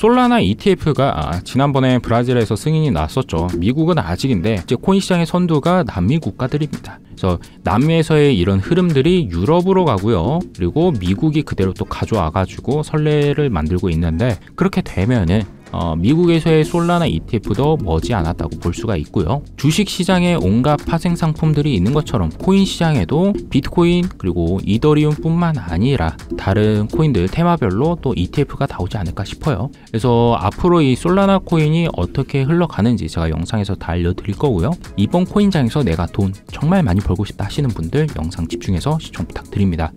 솔라나 ETF가 아, 지난번에 브라질에서 승인이 났었죠. 미국은 아직인데 이제 코인 시장의 선두가 남미 국가들입니다. 그래서 남미에서의 이런 흐름들이 유럽으로 가고요. 그리고 미국이 그대로 또 가져와가지고 설레를 만들고 있는데 그렇게 되면은 어, 미국에서의 솔라나 ETF도 머지않았다고 볼 수가 있고요. 주식시장에 온갖 파생상품들이 있는 것처럼 코인 시장에도 비트코인 그리고 이더리움 뿐만 아니라 다른 코인들 테마별로 또 ETF가 나오지 않을까 싶어요. 그래서 앞으로 이 솔라나 코인이 어떻게 흘러가는지 제가 영상에서 다 알려드릴 거고요. 이번 코인장에서 내가 돈 정말 많이 벌고 싶다 하시는 분들 영상 집중해서 시청 부탁드립니다.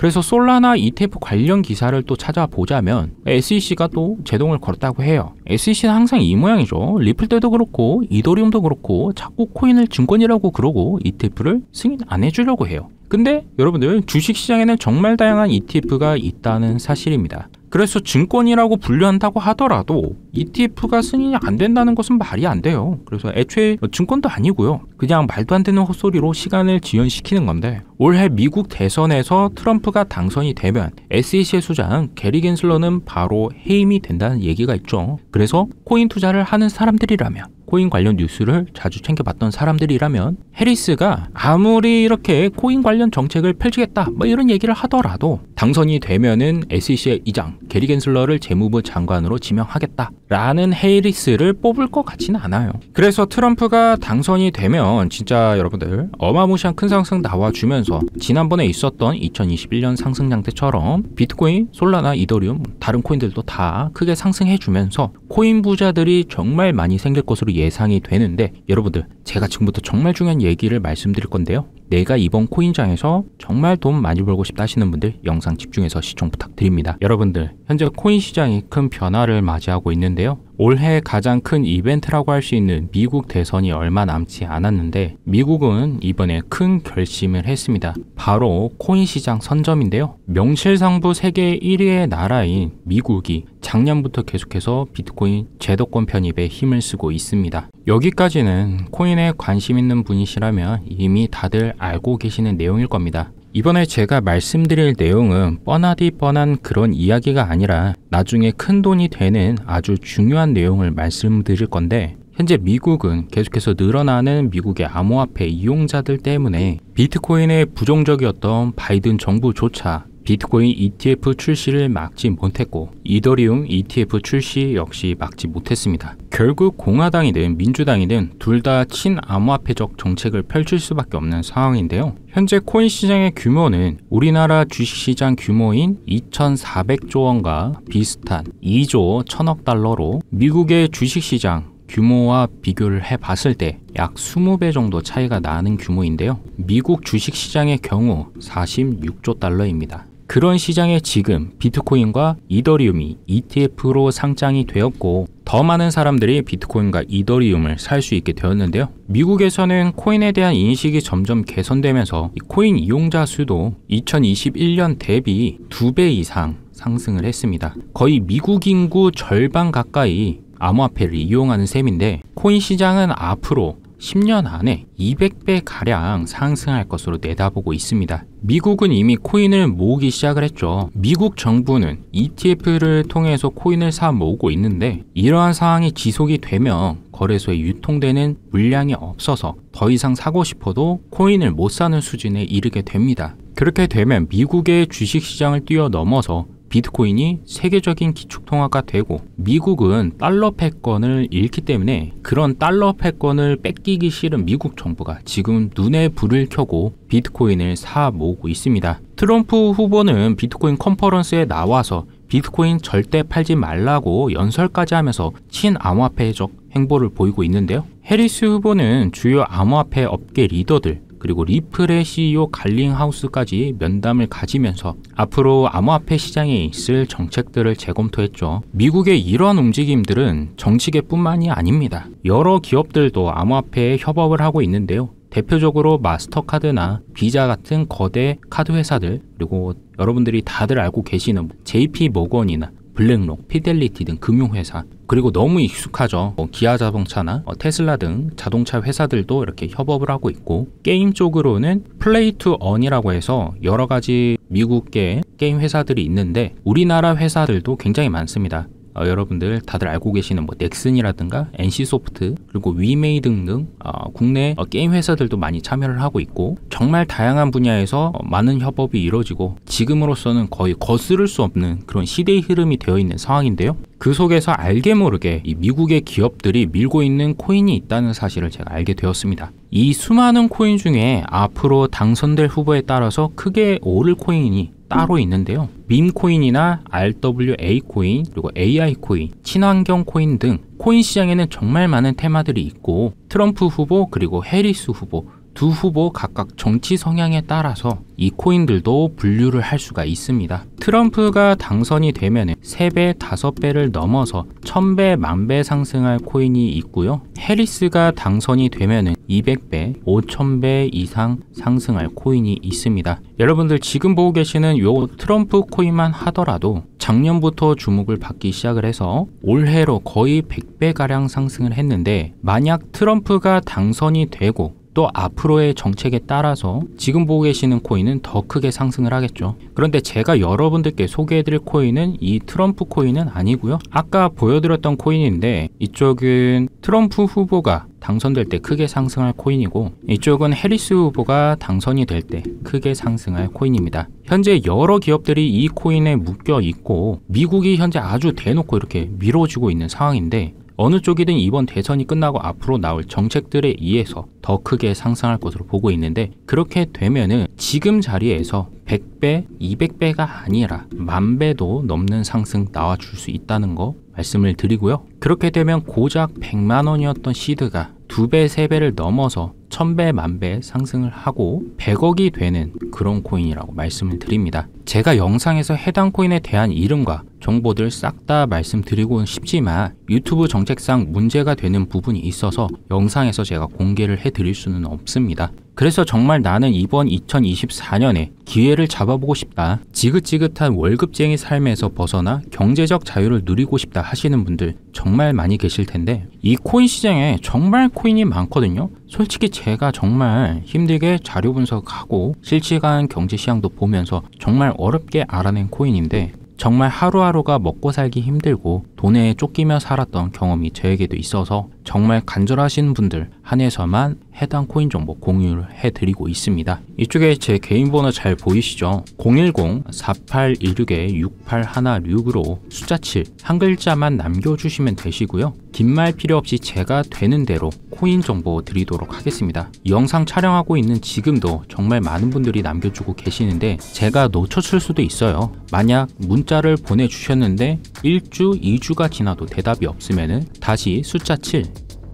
그래서 솔라나 ETF 관련 기사를 또 찾아보자면 SEC가 또 제동을 걸었다고 해요. SEC는 항상 이 모양이죠. 리플 때도 그렇고 이더리움도 그렇고 자꾸 코인을 증권이라고 그러고 ETF를 승인 안 해주려고 해요. 근데 여러분들 주식시장에는 정말 다양한 ETF가 있다는 사실입니다. 그래서 증권이라고 분류한다고 하더라도 ETF가 승인이 안 된다는 것은 말이 안 돼요. 그래서 애초에 증권도 아니고요. 그냥 말도 안 되는 헛소리로 시간을 지연시키는 건데 올해 미국 대선에서 트럼프가 당선이 되면 SEC의 수장 게리 겐슬러는 바로 해임이 된다는 얘기가 있죠. 그래서 코인 투자를 하는 사람들이라면 코인 관련 뉴스를 자주 챙겨봤던 사람들이라면 해리스가 아무리 이렇게 코인 관련 정책을 펼치겠다 뭐 이런 얘기를 하더라도 당선이 되면은 SEC의 이장 게리 겐슬러를 재무부 장관으로 지명하겠다라는 해리스를 뽑을 것 같지는 않아요. 그래서 트럼프가 당선이 되면 진짜 여러분들 어마무시한 큰 상승 나와주면서 지난번에 있었던 2021년 상승장 때처럼 비트코인, 솔라나, 이더리움 다른 코인들도 다 크게 상승해주면서 코인 부자들이 정말 많이 생길 것으로 예. 예상이 되는데 여러분들 제가 지금부터 정말 중요한 얘기를 말씀드릴 건데요. 내가 이번 코인장에서 정말 돈 많이 벌고 싶다 하시는 분들 영상 집중해서 시청 부탁드립니다. 여러분들 현재 코인 시장이 큰 변화를 맞이하고 있는데요. 올해 가장 큰 이벤트라고 할 수 있는 미국 대선이 얼마 남지 않았는데 미국은 이번에 큰 결심을 했습니다. 바로 코인 시장 선점인데요. 명실상부 세계 1위의 나라인 미국이 작년부터 계속해서 비트코인 제도권 편입에 힘을 쓰고 있습니다. 여기까지는 코인에 관심 있는 분이시라면 이미 다들 알고 계시는 내용일 겁니다. 이번에 제가 말씀드릴 내용은 뻔하디 뻔한 그런 이야기가 아니라 나중에 큰 돈이 되는 아주 중요한 내용을 말씀드릴 건데 현재 미국은 계속해서 늘어나는 미국의 암호화폐 이용자들 때문에 비트코인의 부정적이었던 바이든 정부조차 비트코인 ETF 출시를 막지 못했고 이더리움 ETF 출시 역시 막지 못했습니다. 결국 공화당이든 민주당이든 둘 다 친암호화폐적 정책을 펼칠 수밖에 없는 상황인데요. 현재 코인 시장의 규모는 우리나라 주식시장 규모인 2,400조 원과 비슷한 2조 1천억 달러로 미국의 주식시장 규모와 비교를 해봤을 때 약 20배 정도 차이가 나는 규모인데요. 미국 주식시장의 경우 46조 달러입니다. 그런 시장에 지금 비트코인과 이더리움이 ETF로 상장이 되었고 더 많은 사람들이 비트코인과 이더리움을 살 수 있게 되었는데요. 미국에서는 코인에 대한 인식이 점점 개선되면서 코인 이용자 수도 2021년 대비 2배 이상 상승을 했습니다. 거의 미국 인구 절반 가까이 암호화폐를 이용하는 셈인데 코인 시장은 앞으로 10년 안에 200배 가량 상승할 것으로 내다보고 있습니다. 미국은 이미 코인을 모으기 시작을 했죠. 미국 정부는 ETF를 통해서 코인을 사 모으고 있는데 이러한 상황이 지속이 되면 거래소에 유통되는 물량이 없어서 더 이상 사고 싶어도 코인을 못 사는 수준에 이르게 됩니다. 그렇게 되면 미국의 주식시장을 뛰어넘어서 비트코인이 세계적인 기축통화가 되고 미국은 달러 패권을 잃기 때문에 그런 달러 패권을 뺏기기 싫은 미국 정부가 지금 눈에 불을 켜고 비트코인을 사 모으고 있습니다. 트럼프 후보는 비트코인 컨퍼런스에 나와서 비트코인 절대 팔지 말라고 연설까지 하면서 친암호화폐적 행보를 보이고 있는데요. 해리스 후보는 주요 암호화폐 업계 리더들 그리고 리플의 CEO 갈링하우스까지 면담을 가지면서 앞으로 암호화폐 시장에 있을 정책들을 재검토했죠. 미국의 이러한 움직임들은 정치계뿐만이 아닙니다. 여러 기업들도 암호화폐에 협업을 하고 있는데요. 대표적으로 마스터카드나 비자 같은 거대 카드 회사들 그리고 여러분들이 다들 알고 계시는 JP 모건이나 블랙록, 피델리티 등 금융회사 그리고 너무 익숙하죠. 뭐 기아 자동차나 뭐 테슬라 등 자동차 회사들도 이렇게 협업을 하고 있고 게임 쪽으로는 플레이 투 언이라고 해서 여러 가지 미국계 게임 회사들이 있는데 우리나라 회사들도 굉장히 많습니다. 어, 여러분들 다들 알고 계시는 뭐 넥슨이라든가 NC소프트 그리고 위메이 등등 어, 국내 어, 게임 회사들도 많이 참여를 하고 있고 정말 다양한 분야에서 어, 많은 협업이 이루어지고 지금으로서는 거의 거스를 수 없는 그런 시대의 흐름이 되어 있는 상황인데요. 그 속에서 알게 모르게 이 미국의 기업들이 밀고 있는 코인이 있다는 사실을 제가 알게 되었습니다. 이 수많은 코인 중에 앞으로 당선될 후보에 따라서 크게 오를 코인이 따로 있는데요. 밈코인이나 RWA 코인, 그리고 AI 코인, 친환경 코인 등 코인 시장에는 정말 많은 테마들이 있고 트럼프 후보 그리고 해리스 후보 두 후보 각각 정치 성향에 따라서 이 코인들도 분류를 할 수가 있습니다. 트럼프가 당선이 되면 3배, 5배를 넘어서 1000배, 1000배 상승할 코인이 있고요. 해리스가 당선이 되면 200배, 5000배 이상 상승할 코인이 있습니다. 여러분들 지금 보고 계시는 요 트럼프 코인만 하더라도 작년부터 주목을 받기 시작을 해서 올해로 거의 100배가량 상승을 했는데 만약 트럼프가 당선이 되고 또 앞으로의 정책에 따라서 지금 보고 계시는 코인은 더 크게 상승을 하겠죠. 그런데 제가 여러분들께 소개해드릴 코인은 이 트럼프 코인은 아니고요. 아까 보여드렸던 코인인데 이쪽은 트럼프 후보가 당선될 때 크게 상승할 코인이고 이쪽은 해리스 후보가 당선이 될 때 크게 상승할 코인입니다. 현재 여러 기업들이 이 코인에 묶여 있고 미국이 현재 아주 대놓고 이렇게 미뤄지고 있는 상황인데 어느 쪽이든 이번 대선이 끝나고 앞으로 나올 정책들에 의해서 더 크게 상승할 것으로 보고 있는데 그렇게 되면은 지금 자리에서 100배, 200배가 아니라 만 배도 넘는 상승 나와줄 수 있다는 거 말씀을 드리고요. 그렇게 되면 고작 100만 원이었던 시드가 2배, 3배를 넘어서 1 0 0 0배 만배 상승을 하고 100억이 되는 그런 코인이라고 말씀을 드립니다. 제가 영상에서 해당 코인에 대한 이름과 정보들 싹 다 말씀드리고는 싶지만 유튜브 정책상 문제가 되는 부분이 있어서 영상에서 제가 공개를 해드릴 수는 없습니다. 그래서 정말 나는 이번 2024년에 기회를 잡아보고 싶다. 지긋지긋한 월급쟁이 삶에서 벗어나 경제적 자유를 누리고 싶다 하시는 분들 정말 많이 계실 텐데 이 코인 시장에 정말 코인이 많거든요. 솔직히 제가 정말 힘들게 자료 분석하고 실시간 경제 시향도 보면서 정말 어렵게 알아낸 코인인데 정말 하루하루가 먹고 살기 힘들고 돈에 쫓기며 살았던 경험이 저에게도 있어서 정말 간절하신 분들 한해서만 해당 코인 정보 공유를 해드리고 있습니다. 이쪽에 제 개인 번호 잘 보이시죠? 010-4816-6816으로 숫자 7 한 글자만 남겨주시면 되시고요. 긴 말 필요 없이 제가 되는 대로 코인 정보 드리도록 하겠습니다. 영상 촬영하고 있는 지금도 정말 많은 분들이 남겨주고 계시는데 제가 놓쳤을 수도 있어요. 만약 문자를 보내주셨는데 1주, 2주가 지나도 대답이 없으면 다시 숫자 7,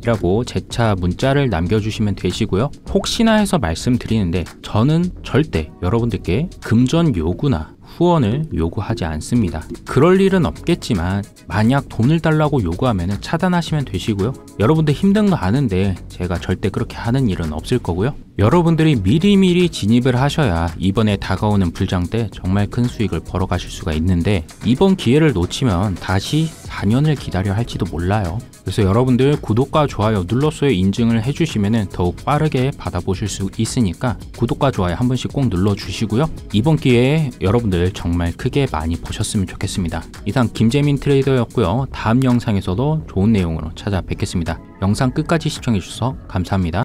라고 재차 문자를 남겨주시면 되시고요. 혹시나 해서 말씀드리는데 저는 절대 여러분들께 금전 요구나 후원을 요구하지 않습니다. 그럴 일은 없겠지만 만약 돈을 달라고 요구하면 차단하시면 되시고요. 여러분들 힘든 거 아는데 제가 절대 그렇게 하는 일은 없을 거고요. 여러분들이 미리미리 진입을 하셔야 이번에 다가오는 불장 때 정말 큰 수익을 벌어가실 수가 있는데 이번 기회를 놓치면 다시 4년을 기다려 할지도 몰라요. 그래서 여러분들 구독과 좋아요 눌러서의 인증을 해주시면 더욱 빠르게 받아보실 수 있으니까 구독과 좋아요 한 번씩 꼭 눌러주시고요. 이번 기회에 여러분들 정말 크게 많이 보셨으면 좋겠습니다. 이상 김재민 트레이더였고요. 다음 영상에서도 좋은 내용으로 찾아뵙겠습니다. 영상 끝까지 시청해주셔서 감사합니다.